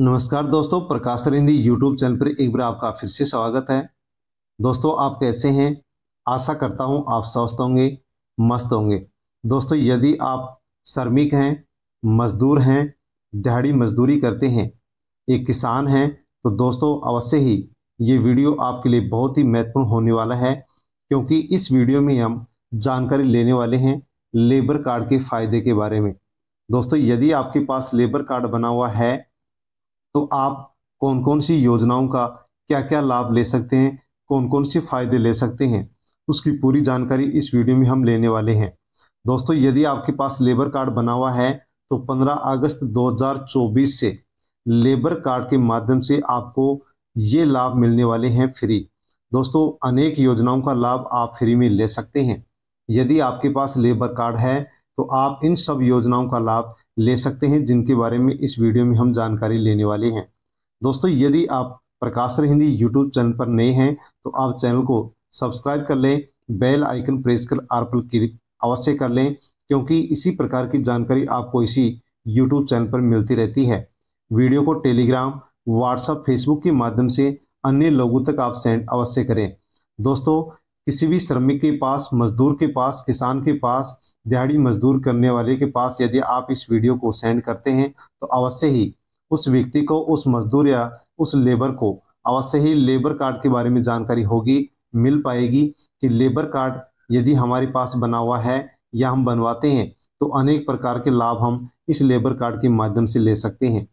नमस्कार दोस्तों Prakash sir Hindi YouTube channel पर एक बार आपका फिर से स्वागत है दोस्तों आप कैसे हैं आशा करता हूं आप स्वस्थ होंगे मस्त होंगे दोस्तों यदि आप श्रमिक हैं मजदूर हैं दिहाड़ी मजदूरी करते हैं एक किसान हैं तो दोस्तों अवश्य ही ये वीडियो आपके लिए बहुत ही महत्वपूर्ण होने वाला है क्योंकि इस वीडियो में हम जानकारी लेने वाले हैं लेबर कार्ड के फ़ायदे के बारे में दोस्तों यदि आपके पास लेबर कार्ड बना हुआ है तो आप कौन कौन सी योजनाओं का क्या क्या लाभ ले सकते हैं कौन कौन से फ़ायदे ले सकते हैं उसकी पूरी जानकारी इस वीडियो में हम लेने वाले हैं दोस्तों यदि आपके पास लेबर कार्ड बना हुआ है तो 15 अगस्त 2024 से लेबर कार्ड के माध्यम से आपको ये लाभ मिलने वाले हैं फ्री दोस्तों अनेक योजनाओं का लाभ आप फ्री में ले सकते हैं यदि आपके पास लेबर कार्ड है तो आप इन सब योजनाओं का लाभ ले सकते हैं जिनके बारे में इस वीडियो में हम जानकारी लेने वाले हैं दोस्तों यदि आप प्रकाश हिंदी यूट्यूब चैनल पर नए हैं तो आप चैनल को सब्सक्राइब कर लें बेल आइकन प्रेस कर आर पर क्लिक अवश्य कर लें क्योंकि इसी प्रकार की जानकारी आपको इसी यूट्यूब चैनल पर मिलती रहती है वीडियो को टेलीग्राम व्हाट्सअप फेसबुक के माध्यम से अन्य लोगों तक आप सेंड अवश्य करें दोस्तों किसी भी श्रमिक के पास मजदूर के पास किसान के पास दिहाड़ी मजदूर करने वाले के पास यदि आप इस वीडियो को सेंड करते हैं तो अवश्य ही उस व्यक्ति को उस मजदूर या उस लेबर को अवश्य ही लेबर कार्ड के बारे में जानकारी होगी मिल पाएगी कि लेबर कार्ड यदि हमारे पास बना हुआ है या हम बनवाते हैं तो अनेक प्रकार के लाभ हम इस लेबर कार्ड के माध्यम से ले सकते हैं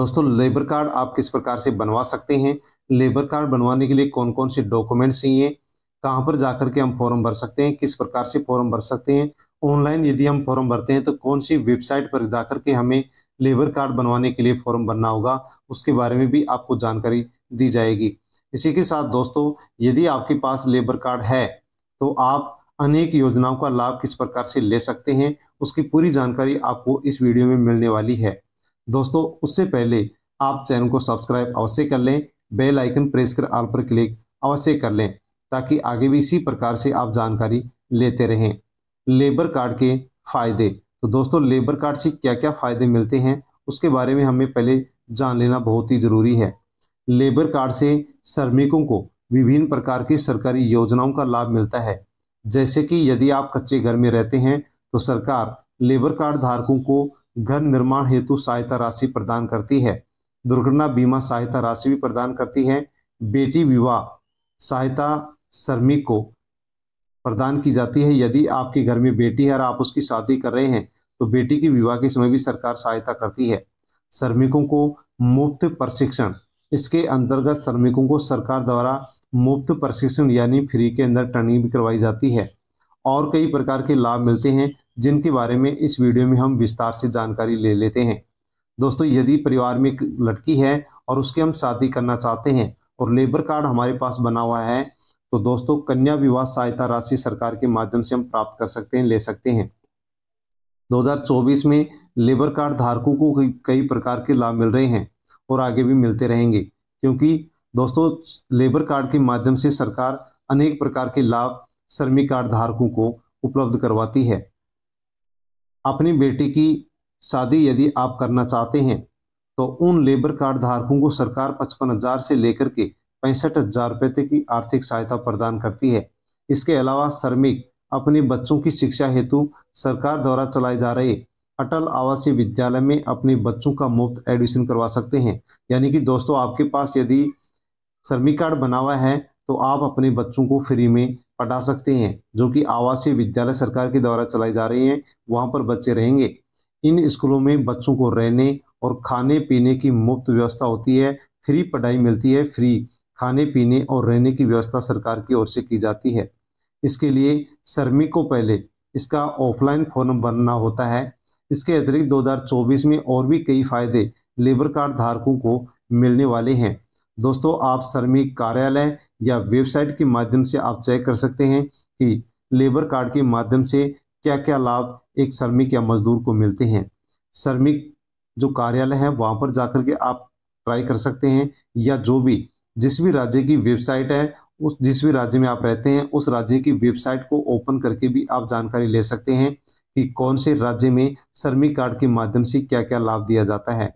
दोस्तों लेबर कार्ड आप किस प्रकार से बनवा सकते हैं लेबर कार्ड बनवाने के लिए कौन कौन से डॉक्यूमेंट्स चाहिए कहाँ पर जाकर के हम फॉर्म भर सकते हैं किस प्रकार से फॉर्म भर सकते हैं ऑनलाइन यदि हम फॉर्म भरते हैं तो कौन सी वेबसाइट पर जाकर के हमें लेबर कार्ड बनवाने के लिए फॉर्म भरना होगा उसके बारे में भी आपको जानकारी दी जाएगी इसी के साथ दोस्तों यदि आपके पास लेबर कार्ड है तो आप अनेक योजनाओं का लाभ किस प्रकार से ले सकते हैं उसकी पूरी जानकारी आपको इस वीडियो में मिलने वाली है दोस्तों उससे पहले आप चैनल को सब्सक्राइब अवश्य कर लें बेल आइकन प्रेस कर आल पर क्लिक अवश्य कर लें ताकि आगे भी इसी प्रकार से आप जानकारी लेते रहें लेबर कार्ड के फ़ायदे तो दोस्तों लेबर कार्ड से क्या क्या फ़ायदे मिलते हैं उसके बारे में हमें पहले जान लेना बहुत ही ज़रूरी है लेबर कार्ड से श्रमिकों को विभिन्न प्रकार की सरकारी योजनाओं का लाभ मिलता है जैसे कि यदि आप कच्चे घर में रहते हैं तो सरकार लेबर कार्ड धारकों को घर निर्माण हेतु सहायता राशि प्रदान करती है दुर्घटना बीमा सहायता राशि भी प्रदान करती है बेटी विवाह सहायता सरमी को प्रदान की जाती है यदि आपके घर में बेटी है और आप उसकी शादी कर रहे हैं तो बेटी की विवाह के समय भी सरकार सहायता करती है श्रमिकों को मुफ्त प्रशिक्षण इसके अंतर्गत श्रमिकों को सरकार द्वारा मुफ्त प्रशिक्षण यानी फ्री के अंदर ट्रेनिंग भी करवाई जाती है और कई प्रकार के लाभ मिलते हैं जिनके बारे में इस वीडियो में हम विस्तार से जानकारी ले लेते हैं दोस्तों यदि परिवार में एक लड़की है और उसके हम शादी करना चाहते हैं और लेबर कार्ड हमारे पास बना हुआ है तो दोस्तों कन्या विवाह सहायता राशि सरकार के माध्यम से हम प्राप्त कर सकते हैं ले सकते हैं 2024 में लेबर कार्ड धारकों को कई प्रकार के लाभ मिल रहे हैं और आगे भी मिलते रहेंगे क्योंकि दोस्तों लेबर कार्ड के माध्यम से सरकार अनेक प्रकार के लाभ श्रमिक कार्ड धारकों को उपलब्ध करवाती है अपनी बेटी की शादी यदि आप करना चाहते हैं तो उन लेबर कार्ड धारकों को सरकार पचपन हजार से लेकर के पैंसठ हजार रुपये तक की आर्थिक सहायता प्रदान करती है इसके अलावा श्रमिक अपने बच्चों की शिक्षा हेतु सरकार द्वारा चलाए जा रहे अटल आवासीय विद्यालय में अपने बच्चों का मुफ्त एडमिशन करवा सकते हैं यानी कि दोस्तों आपके पास यदि श्रमिक कार्ड बना हुआ है तो आप अपने बच्चों को फ्री में पढ़ा सकते हैं जो कि आवासीय विद्यालय सरकार के द्वारा चलाए जा रहे हैं वहाँ पर बच्चे रहेंगे इन स्कूलों में बच्चों को रहने और खाने पीने की मुफ्त व्यवस्था होती है फ्री पढ़ाई मिलती है फ्री खाने पीने और रहने की व्यवस्था सरकार की ओर से की जाती है इसके लिए श्रमिक को पहले इसका ऑफलाइन फॉर्म भरना होता है इसके अतिरिक्त 2024 में और भी कई फायदे लेबर कार्ड धारकों को मिलने वाले हैं दोस्तों आप श्रमिक कार्यालय या वेबसाइट के माध्यम से आप चेक कर सकते हैं कि लेबर कार्ड के माध्यम से क्या क्या लाभ एक श्रमिक या मजदूर को मिलते हैं श्रमिक जो कार्यालय है वहाँ पर जाकर के आप ट्राई कर सकते हैं या जो भी जिस भी राज्य की वेबसाइट है उस जिस भी राज्य में आप रहते हैं उस राज्य की वेबसाइट को ओपन करके भी आप जानकारी ले सकते हैं कि कौन से राज्य में श्रमिक कार्ड के माध्यम से क्या क्या लाभ दिया जाता है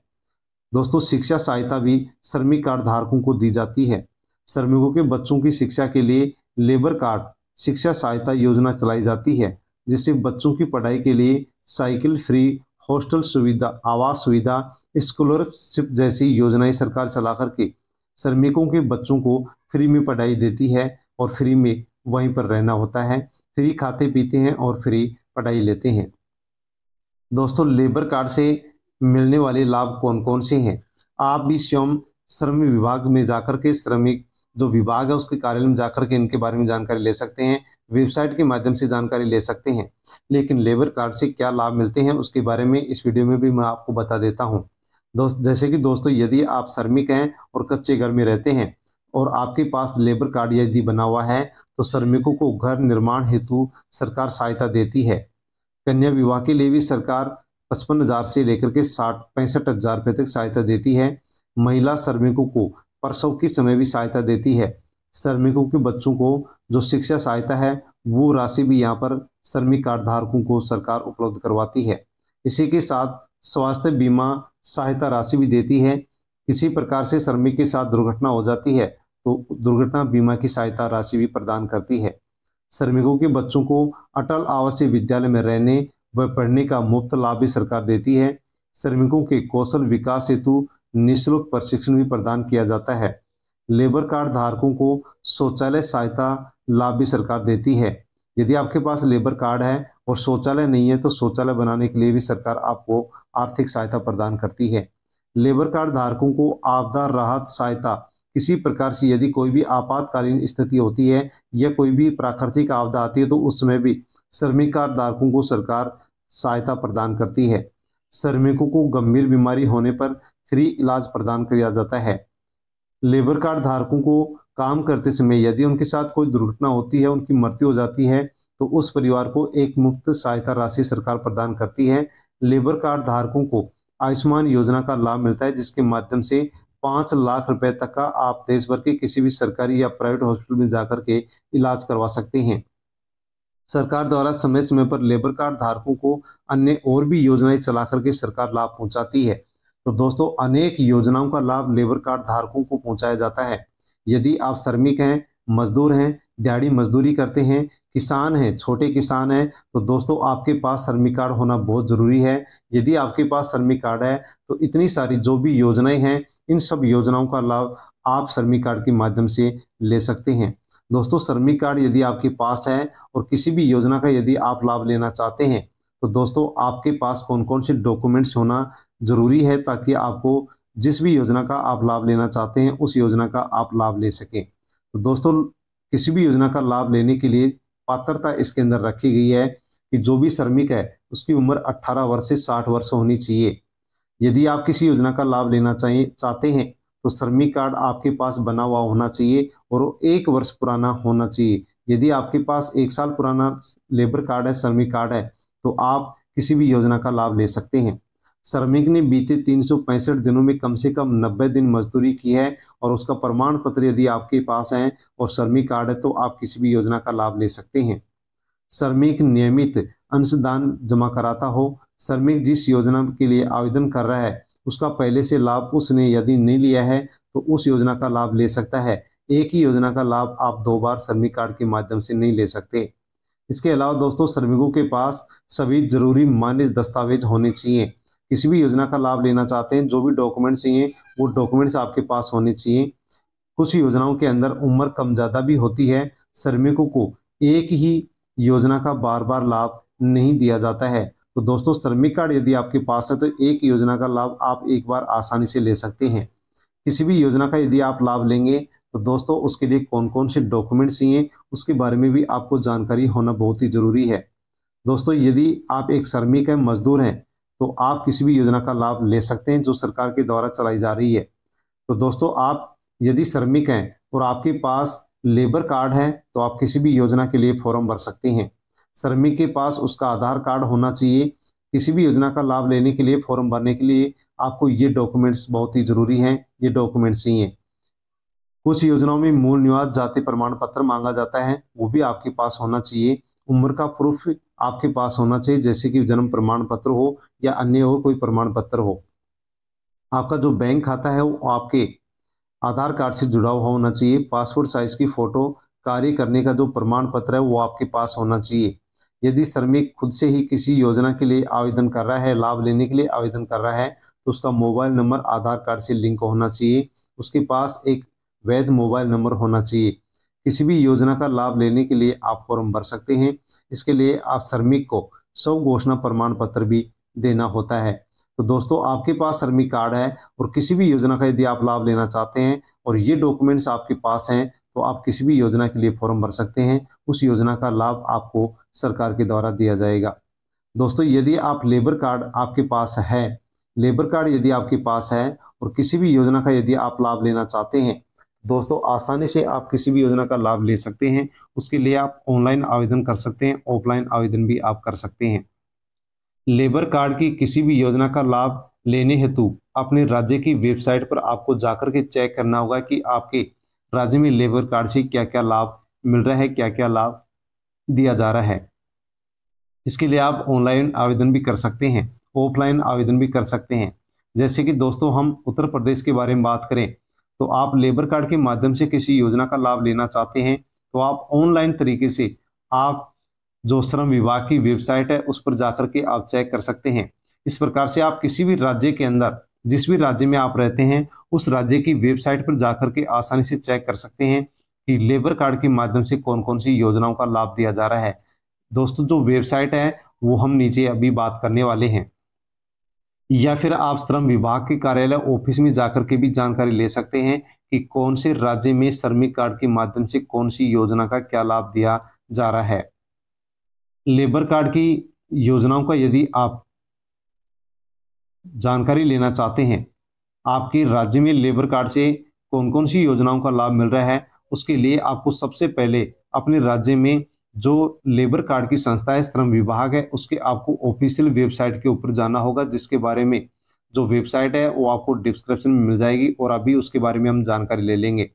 दोस्तों शिक्षा सहायता भी श्रमिक कार्ड धारकों को दी जाती है श्रमिकों के बच्चों की शिक्षा के लिए लेबर कार्ड शिक्षा सहायता योजना चलाई जाती है जिससे बच्चों की पढ़ाई के लिए साइकिल फ्री हॉस्टल सुविधा आवास सुविधा स्कॉलरशिप जैसी योजनाएं सरकार चला करके श्रमिकों के बच्चों को फ्री में पढ़ाई देती है और फ्री में वहीं पर रहना होता है फ्री खाते पीते हैं और फ्री पढ़ाई लेते हैं दोस्तों लेबर कार्ड से मिलने वाले लाभ कौन कौन से हैं आप भी स्वयं श्रम विभाग में जाकर के श्रमिक जो विभाग है उसके कार्यालय में जाकर के इनके बारे में जानकारी ले सकते हैं वेबसाइट के माध्यम से जानकारी ले सकते हैं लेकिन लेबर कार्ड से क्या लाभ मिलते हैं उसके बारे में इस वीडियो में भी मैं आपको बता देता हूँ दोस्त जैसे कि दोस्तों यदि आप श्रमिक हैं और कच्चे घर में रहते हैं और आपके पास लेबर कार्ड यदि बना हुआ है तो श्रमिकों को घर निर्माण हेतु सरकार सहायता देती है कन्या विवाह के लिए भी सरकार पचपन हजार से लेकर के साठ पैंसठ हजार रुपये तक सहायता देती है महिला श्रमिकों को प्रसव के समय भी सहायता देती है श्रमिकों के बच्चों को जो शिक्षा सहायता है वो राशि भी यहाँ पर श्रमिक कार्ड धारकों को सरकार उपलब्ध करवाती है इसी के साथ स्वास्थ्य बीमा सहायता राशि भी देती है किसी प्रकार से श्रमिक के साथ दुर्घटना हो जाती है तो दुर्घटना बीमा की सहायता राशि भी प्रदान करती है श्रमिकों के बच्चों को अटल आवासीय विद्यालय में रहने व पढ़ने का मुफ्त लाभ भी सरकार देती है श्रमिकों के कौशल विकास हेतु निःशुल्क प्रशिक्षण भी प्रदान किया जाता है लेबर कार्ड धारकों को शौचालय सहायता लाभ भी सरकार देती है यदि आपके पास लेबर कार्ड है और शौचालय नहीं है तो शौचालय बनाने के लिए भी सरकार आपको आर्थिक सहायता प्रदान करती है लेबर कार्ड धारकों को आपदा राहत सहायता किसी प्रकार से यदि कोई भी आपातकालीन स्थिति होती है या कोई भी प्राकृतिक आपदा आती है तो उस समय भी श्रमिक कार्ड धारकों को सरकार सहायता प्रदान करती है श्रमिकों को गंभीर बीमारी होने पर फ्री इलाज प्रदान किया जाता है लेबर कार्ड धारकों को काम करते समय यदि उनके साथ कोई दुर्घटना होती है उनकी मृत्यु हो जाती है तो उस परिवार को एक मुफ्त सहायता राशि सरकार प्रदान करती है लेबर कार्ड धारकों को आयुष्मान योजना का लाभ मिलता है जिसके माध्यम से पाँच लाख रुपए तक का आप देश भर के किसी भी सरकारी या प्राइवेट हॉस्पिटल में जाकर के इलाज करवा सकते हैं सरकार द्वारा समय समय पर लेबर कार्ड धारकों को अन्य और भी योजनाएं चला करके सरकार लाभ पहुंचाती है तो दोस्तों अनेक योजनाओं का लाभ लेबर कार्ड धारकों को पहुंचाया जाता है यदि आप श्रमिक हैं मज़दूर हैं दिहाड़ी मजदूरी करते हैं किसान हैं छोटे किसान हैं तो दोस्तों आपके पास श्रमिक कार्ड होना बहुत ज़रूरी है यदि आपके पास श्रमिक कार्ड है तो इतनी सारी जो भी योजनाएं हैं इन सब योजनाओं का लाभ आप श्रमिक कार्ड के माध्यम से ले सकते हैं दोस्तों श्रमिक कार्ड यदि आपके पास है और किसी भी योजना का यदि आप लाभ लेना चाहते हैं तो दोस्तों आपके पास कौन कौन से डॉक्यूमेंट्स होना ज़रूरी है ताकि आपको जिस भी योजना का आप लाभ लेना चाहते हैं उस योजना का आप लाभ ले सकें तो दोस्तों किसी भी योजना का लाभ लेने के लिए पात्रता इसके अंदर रखी गई है कि जो भी श्रमिक है उसकी उम्र 18 वर्ष से 60 वर्ष होनी चाहिए यदि आप किसी योजना का लाभ लेना चाहिए चाहते हैं तो श्रमिक कार्ड आपके पास बना हुआ होना चाहिए और वो एक वर्ष पुराना होना चाहिए यदि आपके पास एक साल पुराना लेबर कार्ड है श्रमिक कार्ड है तो आप किसी भी योजना का लाभ ले सकते हैं श्रमिक ने बीते तीन दिनों में कम से कम 90 दिन मजदूरी की है और उसका प्रमाण पत्र यदि आपके पास है और श्रमिक कार्ड है तो आप किसी भी योजना का लाभ ले सकते हैं श्रमिक नियमित अंशदान जमा कराता हो श्रमिक जिस योजना के लिए आवेदन कर रहा है उसका पहले से लाभ उसने यदि नहीं लिया है तो उस योजना का लाभ ले सकता है एक ही योजना का लाभ आप दो बार श्रमिक कार्ड के माध्यम से नहीं ले सकते इसके अलावा दोस्तों श्रमिकों के पास सभी जरूरी मान्य दस्तावेज होने चाहिए किसी भी योजना का लाभ लेना चाहते हैं जो भी डॉक्यूमेंट चाहिए वो डॉक्यूमेंट्स आपके पास होने चाहिए कुछ योजनाओं के अंदर उम्र कम ज़्यादा भी होती है श्रमिकों को एक ही योजना का बार बार लाभ नहीं दिया जाता है तो दोस्तों श्रमिक कार्ड यदि आपके पास है तो एक योजना का लाभ आप एक बार आसानी से ले सकते हैं किसी भी योजना का यदि आप लाभ लेंगे तो दोस्तों उसके लिए कौन कौन से डॉक्यूमेंट्स चाहिए उसके बारे में भी आपको जानकारी होना बहुत ही ज़रूरी है दोस्तों यदि आप एक श्रमिक हैं मजदूर हैं तो आप किसी भी योजना का लाभ ले सकते हैं जो सरकार के द्वारा चलाई जा रही है तो दोस्तों आप यदि श्रमिक हैं और आपके पास लेबर कार्ड है तो आप किसी भी योजना के लिए फॉर्म भर सकते हैं श्रमिक के पास उसका आधार कार्ड होना चाहिए किसी भी योजना का लाभ लेने के लिए फॉर्म भरने के लिए आपको ये डॉक्यूमेंट्स बहुत ही ज़रूरी हैं ये डॉक्यूमेंट्स ही हैं कुछ योजनाओं में मूल निवास जाति प्रमाण पत्र मांगा जाता है वो भी आपके पास होना चाहिए उम्र का प्रूफ आपके पास होना चाहिए जैसे कि जन्म प्रमाण पत्र हो या अन्य और कोई प्रमाण पत्र हो आपका जो बैंक खाता है वो आपके आधार कार्ड से जुड़ा हुआ होना चाहिए पासपोर्ट साइज की फ़ोटो कार्य करने का जो प्रमाण पत्र है वो आपके पास होना चाहिए यदि श्रमिक खुद से ही किसी योजना के लिए आवेदन कर रहा है लाभ लेने के लिए आवेदन कर रहा है तो उसका मोबाइल नंबर आधार कार्ड से लिंक होना चाहिए उसके पास एक वैध मोबाइल नंबर होना चाहिए किसी भी योजना का लाभ लेने के लिए आप फॉर्म भर सकते हैं इसके लिए आप श्रमिक को स्व घोषणा प्रमाण पत्र भी देना होता है तो दोस्तों आपके पास श्रमिक कार्ड है और किसी भी योजना का यदि आप लाभ लेना चाहते हैं और ये डॉक्यूमेंट्स आपके पास हैं तो आप किसी भी योजना के लिए फॉर्म भर सकते हैं उस योजना का लाभ आपको सरकार के द्वारा दिया जाएगा दोस्तों यदि आप लेबर कार्ड आपके पास है लेबर कार्ड यदि आपके पास है और किसी भी योजना का यदि आप लाभ लेना चाहते हैं दोस्तों आसानी से आप किसी भी योजना का लाभ ले सकते हैं उसके लिए आप ऑनलाइन आवेदन कर सकते हैं ऑफलाइन आवेदन भी आप कर सकते हैं लेबर कार्ड की किसी भी योजना का लाभ लेने हेतु अपने राज्य की वेबसाइट पर आपको जाकर के चेक करना होगा कि आपके राज्य में लेबर कार्ड से क्या क्या लाभ मिल रहा है क्या क्या लाभ दिया जा रहा है इसके लिए आप ऑनलाइन आवेदन भी कर सकते हैं ऑफलाइन आवेदन भी कर सकते हैं जैसे कि दोस्तों हम उत्तर प्रदेश के बारे में बात करें तो आप लेबर कार्ड के माध्यम से किसी योजना का लाभ लेना चाहते हैं तो आप ऑनलाइन तरीके से आप जो श्रम विभाग की वेबसाइट है उस पर जाकर के आप चेक कर सकते हैं इस प्रकार से आप किसी भी राज्य के अंदर जिस भी राज्य में आप रहते हैं उस राज्य की वेबसाइट पर जाकर के आसानी से चेक कर सकते हैं कि लेबर कार्ड के माध्यम से कौन कौन सी योजनाओं का लाभ दिया जा रहा है दोस्तों जो वेबसाइट है वो हम नीचे अभी बात करने वाले हैं या फिर आप श्रम विभाग के कार्यालय ऑफिस में जाकर के भी जानकारी ले सकते हैं कि कौन से राज्य में श्रमिक कार्ड के माध्यम से कौन सी योजना का क्या लाभ दिया जा रहा है लेबर कार्ड की योजनाओं का यदि आप जानकारी लेना चाहते हैं आपके राज्य में लेबर कार्ड से कौन कौन सी योजनाओं का लाभ मिल रहा है उसके लिए आपको सबसे पहले अपने राज्य में जो लेबर कार्ड की संस्था है श्रम विभाग है उसके आपको ऑफिशियल वेबसाइट के ऊपर जाना होगा जिसके बारे में जो वेबसाइट है वो आपको डिस्क्रिप्शन में मिल जाएगी और अभी उसके बारे में हम जानकारी ले लेंगे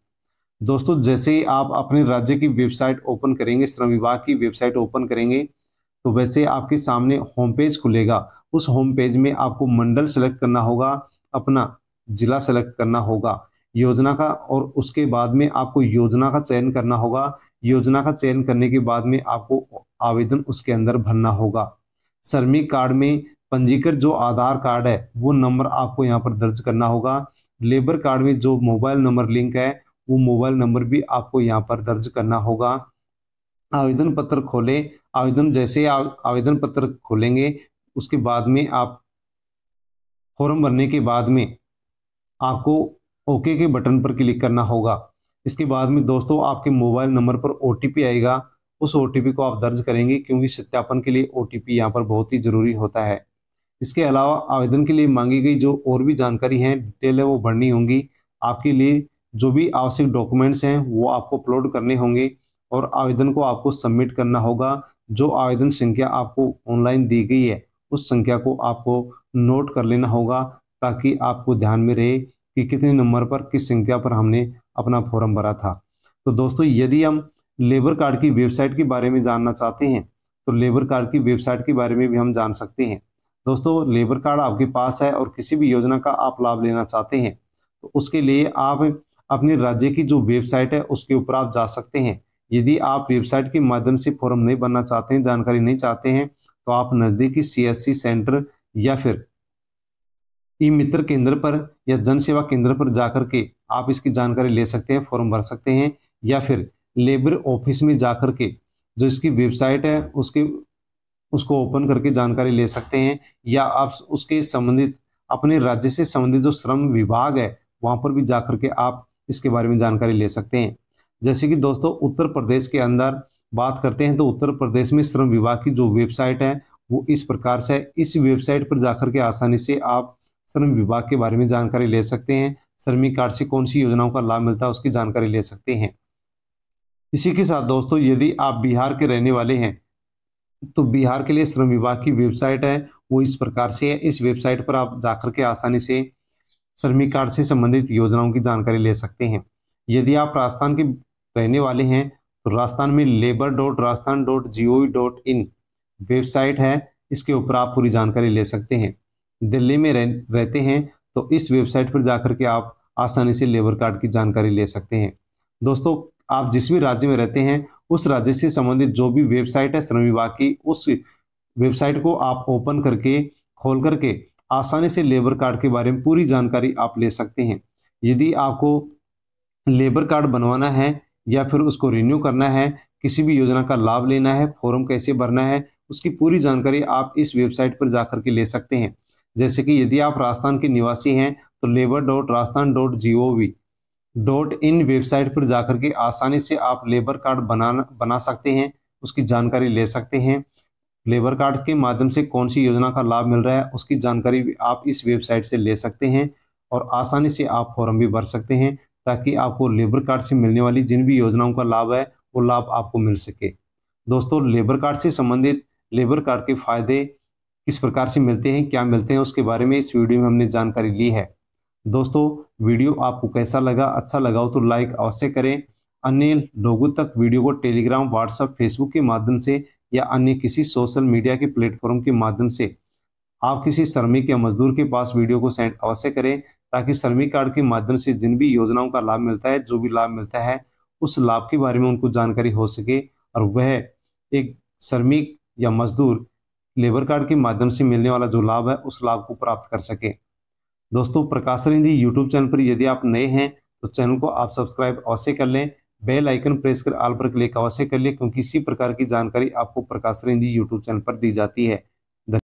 दोस्तों जैसे ही आप अपने राज्य की वेबसाइट ओपन करेंगे श्रम विभाग की वेबसाइट ओपन करेंगे तो वैसे आपके सामने होम पेज खुलेगा उस होम पेज में आपको मंडल सेलेक्ट करना होगा अपना जिला सेलेक्ट करना होगा योजना का और उसके बाद में आपको योजना का चयन करना होगा योजना का चयन करने के बाद में आपको आवेदन उसके अंदर भरना होगा श्रमिक कार्ड में पंजीकृत जो आधार कार्ड है वो नंबर आपको यहाँ पर दर्ज करना होगा लेबर कार्ड में जो मोबाइल नंबर लिंक है वो मोबाइल नंबर भी आपको यहाँ पर दर्ज करना होगा आवेदन पत्र खोले आवेदन जैसे आवेदन पत्र खोलेंगे उसके बाद में आप फॉर्म भरने के बाद में आपको ओके के बटन पर क्लिक करना होगा इसके बाद में दोस्तों आपके मोबाइल नंबर पर ओ आएगा उस ओ को आप दर्ज करेंगे क्योंकि सत्यापन के लिए ओ टी यहाँ पर बहुत ही ज़रूरी होता है इसके अलावा आवेदन के लिए मांगी गई जो और भी जानकारी है डिटेल है वो भरनी होंगी आपके लिए जो भी आवश्यक डॉक्यूमेंट्स हैं वो आपको अपलोड करने होंगे और आवेदन को आपको सबमिट करना होगा जो आवेदन संख्या आपको ऑनलाइन दी गई है उस संख्या को आपको नोट कर लेना होगा ताकि आपको ध्यान में रहे कि कितने नंबर पर किस संख्या पर हमने अपना फॉर्म भरा था तो दोस्तों यदि हम लेबर कार्ड की वेबसाइट के बारे में जानना चाहते हैं तो लेबर कार्ड की वेबसाइट के बारे में भी हम जान सकते हैं दोस्तों लेबर कार्ड आपके पास है और किसी भी योजना का आप लाभ लेना चाहते हैं तो उसके लिए आप अपने राज्य की जो वेबसाइट है उसके ऊपर आप जा सकते हैं यदि आप वेबसाइट के माध्यम से फॉर्म नहीं भरना चाहते हैं जानकारी नहीं चाहते हैं तो आप नज़दीकी सी सेंटर या फिर ई मित्र केंद्र पर या जनसेवा केंद्र पर जाकर के आप इसकी जानकारी ले सकते हैं फॉर्म भर सकते हैं या फिर लेबर ऑफिस में जाकर के जो इसकी वेबसाइट है उसके उसको ओपन करके जानकारी ले सकते हैं या आप उसके संबंधित अपने राज्य से संबंधित जो श्रम विभाग है वहाँ पर भी जाकर के आप इसके बारे में जानकारी ले सकते हैं जैसे कि दोस्तों उत्तर प्रदेश के अंदर बात करते हैं तो उत्तर प्रदेश में श्रम विभाग की जो वेबसाइट है वो इस प्रकार से इस वेबसाइट पर जाकर के आसानी से आप श्रम विभाग के बारे में जानकारी ले सकते हैं श्रमिक कार्ड से कौन सी योजनाओं का लाभ मिलता है उसकी जानकारी ले सकते हैं इसी के साथ दोस्तों यदि आप बिहार के रहने वाले हैं तो बिहार के लिए श्रम विभाग की वेबसाइट है वो इस प्रकार से है इस वेबसाइट पर आप जाकर के आसानी से श्रमिक कार्ड से संबंधित योजनाओं की जानकारी ले सकते हैं यदि आप राजस्थान के रहने वाले हैं तो राजस्थान में labour dot Rajasthan dot G O dot in website है इसके ऊपर आप पूरी जानकारी ले सकते हैं दिल्ली में रह, रहते हैं तो इस वेबसाइट पर जाकर के आप आसानी से लेबर कार्ड की जानकारी ले सकते हैं दोस्तों आप जिस भी राज्य में रहते हैं उस राज्य से संबंधित जो भी वेबसाइट है श्रम विभाग की उस वेबसाइट को आप ओपन करके खोल करके आसानी से लेबर कार्ड के बारे में पूरी जानकारी आप ले सकते हैं यदि आपको लेबर कार्ड बनवाना है या फिर उसको रिन्यू करना है किसी भी योजना का लाभ लेना है फॉर्म कैसे भरना है उसकी पूरी जानकारी आप इस वेबसाइट पर जाकर के ले सकते हैं जैसे कि यदि आप राजस्थान के निवासी हैं तो labour dot Rajasthan dot G O V dot in website पर जाकर के आसानी से आप लेबर कार्ड बनाना बना सकते हैं उसकी जानकारी ले सकते हैं लेबर कार्ड के माध्यम से कौन सी योजना का लाभ मिल रहा है उसकी जानकारी भी आप इस वेबसाइट से ले सकते हैं और आसानी से आप फॉर्म भी भर सकते हैं ताकि आपको लेबर कार्ड से मिलने वाली जिन भी योजनाओं का लाभ है वो लाभ आपको मिल सके दोस्तों लेबर कार्ड से संबंधित लेबर कार्ड के फायदे किस प्रकार से मिलते हैं क्या मिलते हैं उसके बारे में इस वीडियो में हमने जानकारी ली है दोस्तों वीडियो आपको कैसा लगा अच्छा लगा हो तो लाइक अवश्य करें अन्य लोगों तक वीडियो को टेलीग्राम व्हाट्सएप फेसबुक के माध्यम से या अन्य किसी सोशल मीडिया के प्लेटफॉर्म के माध्यम से आप किसी श्रमिक या मजदूर के पास वीडियो को सेंड अवश्य करें ताकि श्रमिक कार्ड के माध्यम से जिन भी योजनाओं का लाभ मिलता है जो भी लाभ मिलता है उस लाभ के बारे में उनको जानकारी हो सके और वह एक श्रमिक या मजदूर लेबर कार्ड के माध्यम से मिलने वाला जो लाभ है उस लाभ को प्राप्त कर सके दोस्तों प्रकाश रिंदी यूट्यूब चैनल पर यदि आप नए हैं तो चैनल को आप सब्सक्राइब अवश्य कर लें बेल आइकन प्रेस कर आल पर क्लिक अवश्य कर लें क्योंकि इसी प्रकार की जानकारी आपको प्रकाश रिंदी यूट्यूब चैनल पर दी जाती है